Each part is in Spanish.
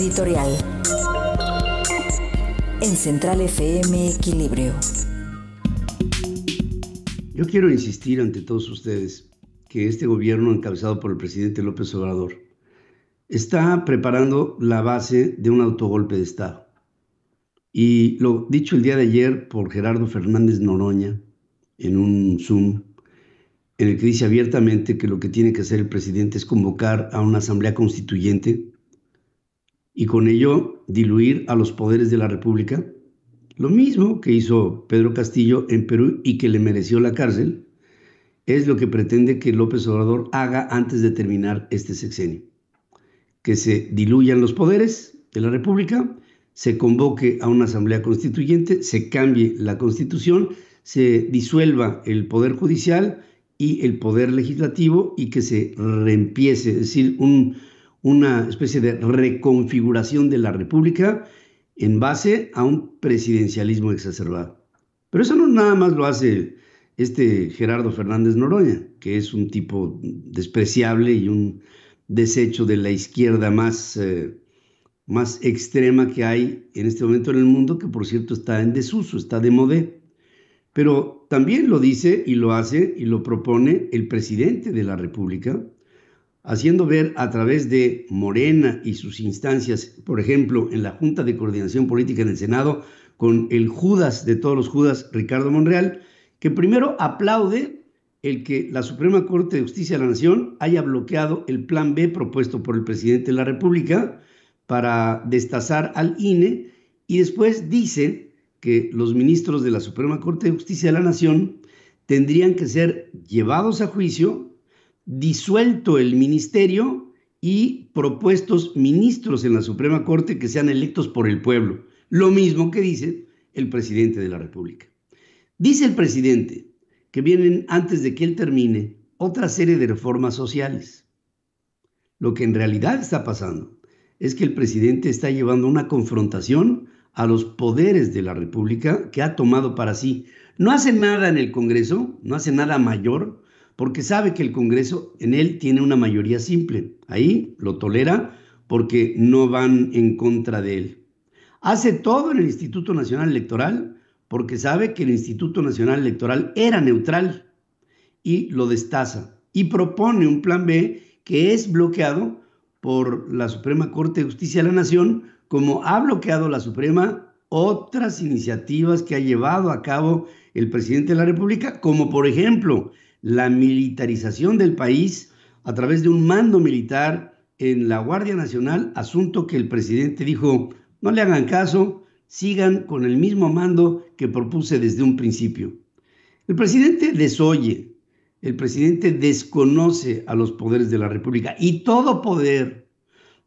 Editorial. En Central FM Equilibrio. Yo quiero insistir ante todos ustedes que este gobierno encabezado por el presidente López Obrador está preparando la base de un autogolpe de Estado. Y lo dicho el día de ayer por Gerardo Fernández Noroña en un Zoom, en el que dice abiertamente que lo que tiene que hacer el presidente es convocar a una asamblea constituyente y con ello diluir a los poderes de la República, lo mismo que hizo Pedro Castillo en Perú y que le mereció la cárcel, es lo que pretende que López Obrador haga antes de terminar este sexenio. Que se diluyan los poderes de la República, se convoque a una asamblea constituyente, se cambie la constitución, se disuelva el poder judicial y el poder legislativo y que se reempiece, es decir, un, una especie de reconfiguración de la República en base a un presidencialismo exacerbado. Pero eso no nada más lo hace este Gerardo Fernández Noroña, que es un tipo despreciable y un desecho de la izquierda más, eh, más extrema que hay en este momento en el mundo, que por cierto está en desuso, está de moda. Pero también lo dice y lo hace y lo propone el presidente de la República, haciendo ver a través de Morena y sus instancias, por ejemplo, en la Junta de Coordinación Política en el Senado, con el Judas de todos los Judas, Ricardo Monreal, que primero aplaude el que la Suprema Corte de Justicia de la Nación haya bloqueado el plan B propuesto por el presidente de la República para destazar al INE y después dice que los ministros de la Suprema Corte de Justicia de la Nación tendrían que ser llevados a juicio disuelto el ministerio y propuestos ministros en la Suprema Corte que sean electos por el pueblo. Lo mismo que dice el presidente de la República. Dice el presidente que vienen antes de que él termine otra serie de reformas sociales. Lo que en realidad está pasando es que el presidente está llevando una confrontación a los poderes de la República que ha tomado para sí. No hace nada en el Congreso, no hace nada mayor, porque sabe que el Congreso en él tiene una mayoría simple. Ahí lo tolera porque no van en contra de él. Hace todo en el Instituto Nacional Electoral porque sabe que el Instituto Nacional Electoral era neutral y lo destaza y propone un plan B que es bloqueado por la Suprema Corte de Justicia de la Nación, como ha bloqueado la Suprema otras iniciativas que ha llevado a cabo el presidente de la República, como por ejemplo la militarización del país a través de un mando militar en la Guardia Nacional, asunto que el presidente dijo, no le hagan caso, sigan con el mismo mando que propuse desde un principio. El presidente desoye, el presidente desconoce a los poderes de la República y todo poder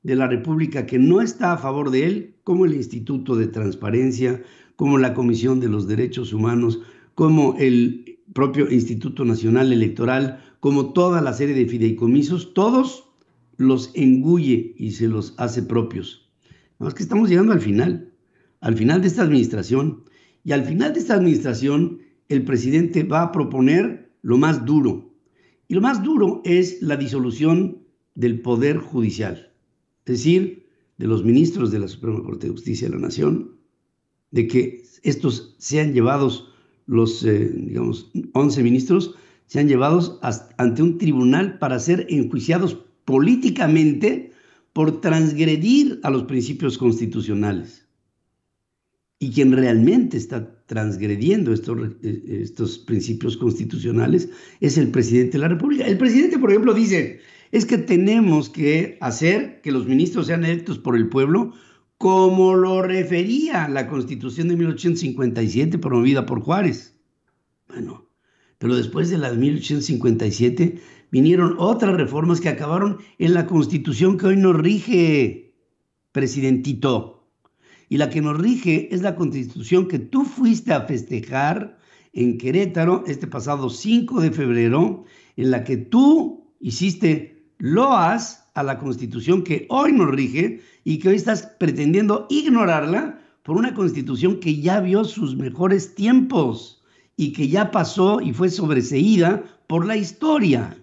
de la República que no está a favor de él, como el Instituto de Transparencia, como la Comisión de los Derechos Humanos, como el propio Instituto Nacional Electoral, como toda la serie de fideicomisos, todos los engulle y se los hace propios. No, es que estamos llegando al final, al final de esta administración. Y al final de esta administración, el presidente va a proponer lo más duro. Y lo más duro es la disolución del Poder Judicial, es decir, de los ministros de la Suprema Corte de Justicia de la Nación, de que estos sean llevados los, eh, digamos, 11 ministros se han llevados ante un tribunal para ser enjuiciados políticamente por transgredir a los principios constitucionales. Y quien realmente está transgrediendo estos, eh, estos principios constitucionales es el presidente de la República. El presidente, por ejemplo, dice, es que tenemos que hacer que los ministros sean electos por el pueblo como lo refería la Constitución de 1857 promovida por Juárez. Bueno, pero después de la 1857 vinieron otras reformas que acabaron en la Constitución que hoy nos rige, presidentito. Y la que nos rige es la Constitución que tú fuiste a festejar en Querétaro este pasado 5 de febrero, en la que tú hiciste loas a la constitución que hoy nos rige y que hoy estás pretendiendo ignorarla por una constitución que ya vio sus mejores tiempos y que ya pasó y fue sobreseída por la historia.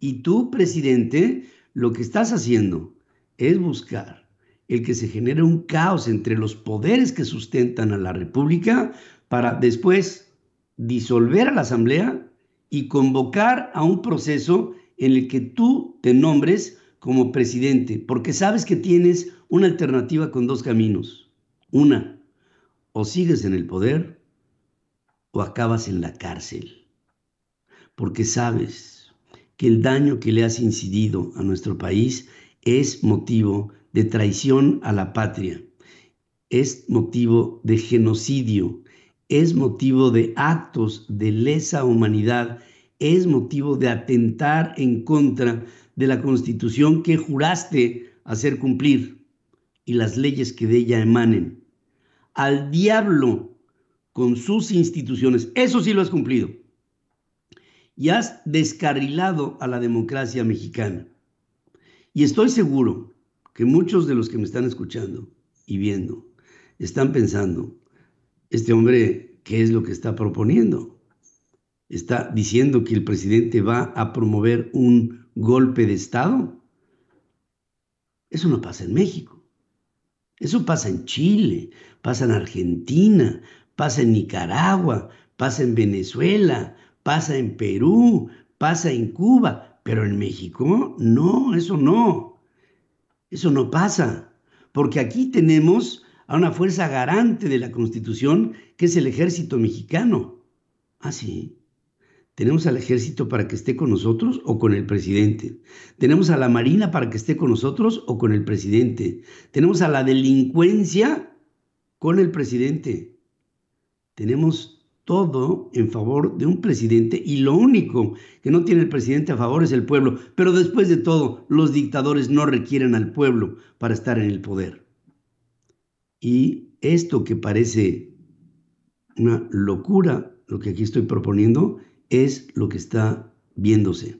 Y tú, presidente, lo que estás haciendo es buscar el que se genere un caos entre los poderes que sustentan a la República para después disolver a la Asamblea y convocar a un proceso en el que tú te nombres como presidente, porque sabes que tienes una alternativa con dos caminos. Una, o sigues en el poder o acabas en la cárcel, porque sabes que el daño que le has incidido a nuestro país es motivo de traición a la patria, es motivo de genocidio, es motivo de actos de lesa humanidad es motivo de atentar en contra de la constitución que juraste hacer cumplir y las leyes que de ella emanen. Al diablo con sus instituciones, eso sí lo has cumplido. Y has descarrilado a la democracia mexicana. Y estoy seguro que muchos de los que me están escuchando y viendo están pensando, este hombre, ¿qué es lo que está proponiendo? está diciendo que el presidente va a promover un golpe de Estado? Eso no pasa en México. Eso pasa en Chile, pasa en Argentina, pasa en Nicaragua, pasa en Venezuela, pasa en Perú, pasa en Cuba, pero en México no, eso no. Eso no pasa, porque aquí tenemos a una fuerza garante de la Constitución, que es el ejército mexicano. Ah, sí. Tenemos al ejército para que esté con nosotros o con el presidente. Tenemos a la marina para que esté con nosotros o con el presidente. Tenemos a la delincuencia con el presidente. Tenemos todo en favor de un presidente y lo único que no tiene el presidente a favor es el pueblo. Pero después de todo, los dictadores no requieren al pueblo para estar en el poder. Y esto que parece una locura, lo que aquí estoy proponiendo, es lo que está viéndose.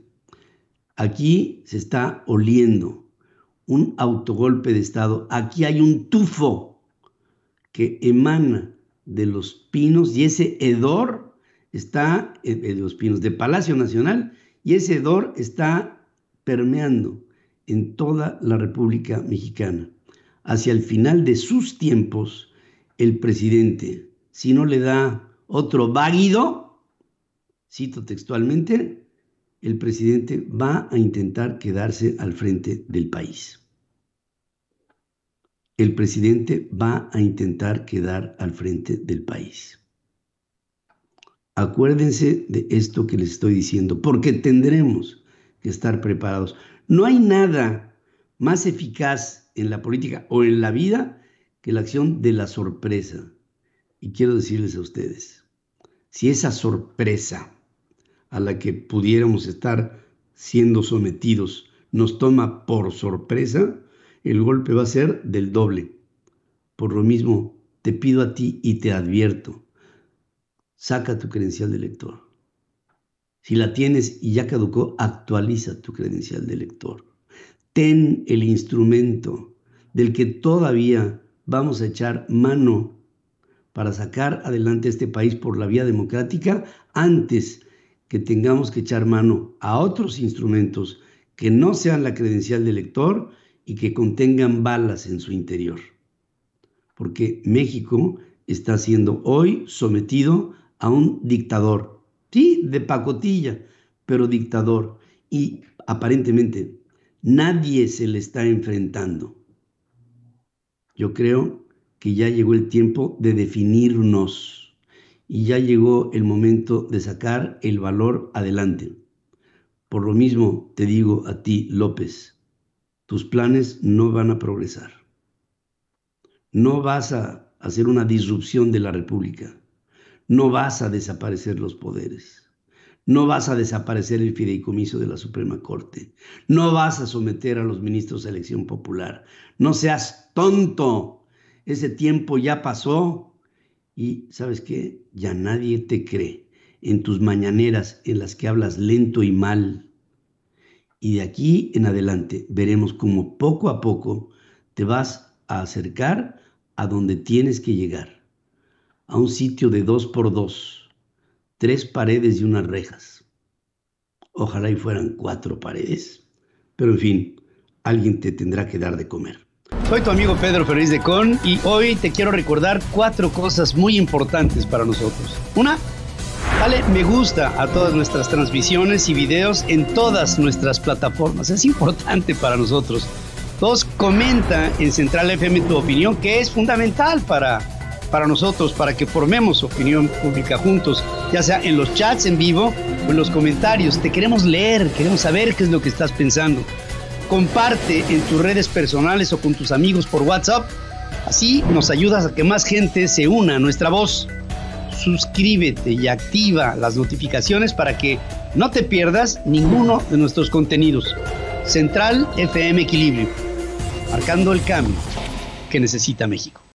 Aquí se está oliendo un autogolpe de Estado. Aquí hay un tufo que emana de los pinos y ese hedor está, eh, eh, de los pinos de Palacio Nacional, y ese hedor está permeando en toda la República Mexicana. Hacia el final de sus tiempos, el presidente, si no le da otro válido, cito textualmente, el presidente va a intentar quedarse al frente del país. El presidente va a intentar quedar al frente del país. Acuérdense de esto que les estoy diciendo, porque tendremos que estar preparados. No hay nada más eficaz en la política o en la vida que la acción de la sorpresa. Y quiero decirles a ustedes, si esa sorpresa a la que pudiéramos estar siendo sometidos nos toma por sorpresa, el golpe va a ser del doble. Por lo mismo, te pido a ti y te advierto, saca tu credencial de lector. Si la tienes y ya caducó, actualiza tu credencial de elector. Ten el instrumento del que todavía vamos a echar mano para sacar adelante este país por la vía democrática antes que tengamos que echar mano a otros instrumentos que no sean la credencial del lector y que contengan balas en su interior. Porque México está siendo hoy sometido a un dictador, sí, de pacotilla, pero dictador. Y aparentemente nadie se le está enfrentando. Yo creo que ya llegó el tiempo de definirnos y ya llegó el momento de sacar el valor adelante. Por lo mismo te digo a ti, López, tus planes no van a progresar. No vas a hacer una disrupción de la República. No vas a desaparecer los poderes. No vas a desaparecer el fideicomiso de la Suprema Corte. No vas a someter a los ministros a elección popular. No seas tonto. Ese tiempo ya pasó y sabes qué, ya nadie te cree en tus mañaneras en las que hablas lento y mal. Y de aquí en adelante veremos cómo poco a poco te vas a acercar a donde tienes que llegar, a un sitio de dos por dos, tres paredes y unas rejas. Ojalá y fueran cuatro paredes, pero en fin, alguien te tendrá que dar de comer. Soy tu amigo Pedro Ferriz de Con y hoy te quiero recordar cuatro cosas muy importantes para nosotros. Una, dale me gusta a todas nuestras transmisiones y videos en todas nuestras plataformas. Es importante para nosotros. Dos, comenta en Central FM tu opinión, que es fundamental para, para nosotros, para que formemos opinión pública juntos, ya sea en los chats en vivo o en los comentarios. Te queremos leer, queremos saber qué es lo que estás pensando comparte en tus redes personales o con tus amigos por WhatsApp. Así nos ayudas a que más gente se una a nuestra voz. Suscríbete y activa las notificaciones para que no te pierdas ninguno de nuestros contenidos. Central FM Equilibrio, marcando el cambio que necesita México.